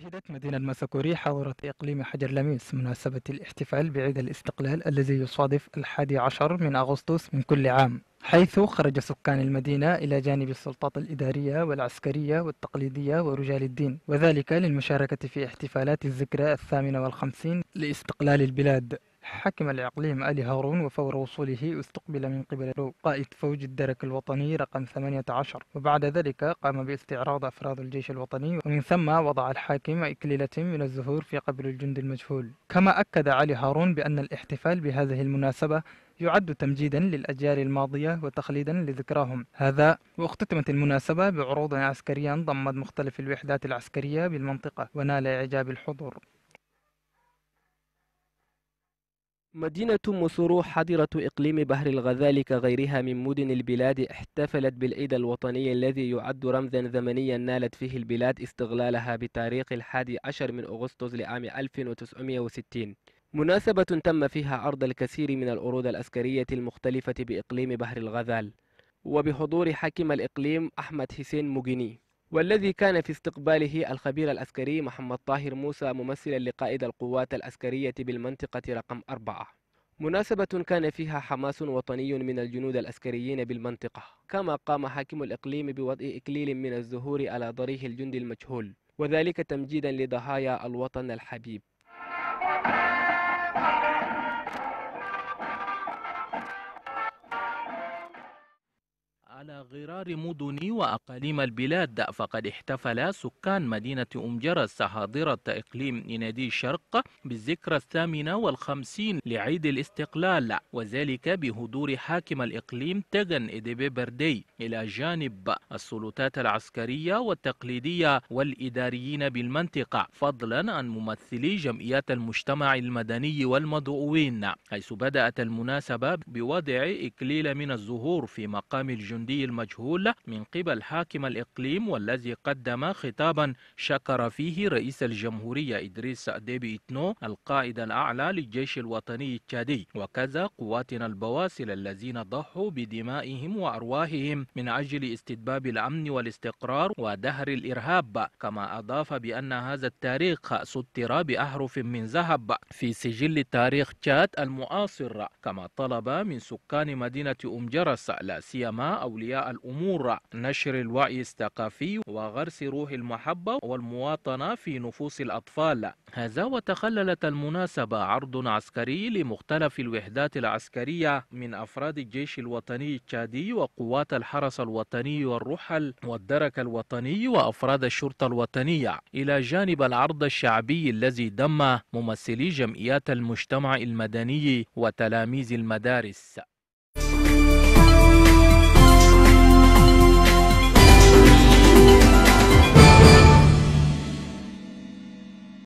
شهدت مدينة مساكوري حاضرة إقليم حجر لميس مناسبة الاحتفال بعيد الاستقلال الذي يصادف الحادي عشر من أغسطس من كل عام حيث خرج سكان المدينة إلى جانب السلطات الإدارية والعسكرية والتقليدية ورجال الدين وذلك للمشاركة في احتفالات الذكرى الثامنة والخمسين لاستقلال البلاد حكم الإقليم علي هارون وفور وصوله استقبل من قبل قائد فوج الدرك الوطني رقم 18 وبعد ذلك قام باستعراض أفراد الجيش الوطني ومن ثم وضع الحاكم إكليلة من الزهور في قبر الجند المجهول كما أكد علي هارون بأن الاحتفال بهذه المناسبة يعد تمجيدا للأجيال الماضية وتخليدا لذكراهم هذا واختتمت المناسبة بعروض عسكرية ضمت مختلف الوحدات العسكرية بالمنطقة ونال إعجاب الحضور مدينة مسورو حضرة إقليم بحر الغزال كغيرها من مدن البلاد احتفلت بالعيد الوطني الذي يعد رمزا زمنيا نالت فيه البلاد استغلالها بتاريخ الحادي عشر من أغسطس لعام 1960 مناسبة تم فيها عرض الكثير من العروض العسكرية المختلفة بإقليم بحر الغزال وبحضور حاكم الإقليم أحمد حسين مجني والذي كان في استقباله الخبير العسكري محمد طاهر موسى ممثلا لقائد القوات العسكرية بالمنطقة رقم أربعة مناسبة كان فيها حماس وطني من الجنود العسكريين بالمنطقة كما قام حاكم الإقليم بوضع إكليل من الزهور على ضريح الجند المجهول وذلك تمجيدا لضحايا الوطن الحبيب غرار مدن وأقاليم البلاد فقد احتفل سكان مدينة أم جرس حاضرة إقليم نادي الشرق بالذكرى الثامنة والخمسين لعيد الاستقلال وذلك بهدور حاكم الإقليم تجن إديبي بردي إلى جانب السلطات العسكرية والتقليدية والإداريين بالمنطقة فضلا عن ممثلي جمعيات المجتمع المدني والمدعوين حيث بدأت المناسبة بوضع إكليل من الزهور في مقام الجندي المجهول المجهول من قبل حاكم الإقليم والذي قدم خطابا شكر فيه رئيس الجمهورية إدريس ديبي إتنو القائد الأعلى للجيش الوطني التشادي وكذا قواتنا البواسل الذين ضحوا بدمائهم وأرواحهم من أجل استتباب الأمن والاستقرار ودهر الإرهاب كما أضاف بأن هذا التاريخ سطر بأحرف من ذهب في سجل تاريخ تشاد المعاصر كما طلب من سكان مدينة أم جرس لا سيما أولياء الأمور نشر الوعي الثقافي وغرس روح المحبة والمواطنة في نفوس الأطفال هذا وتخللت المناسبة عرض عسكري لمختلف الوحدات العسكرية من أفراد الجيش الوطني التشادي وقوات الحرس الوطني والرحل والدرك الوطني وأفراد الشرطة الوطنية إلى جانب العرض الشعبي الذي ضم ممثلي جمعيات المجتمع المدني وتلاميذ المدارس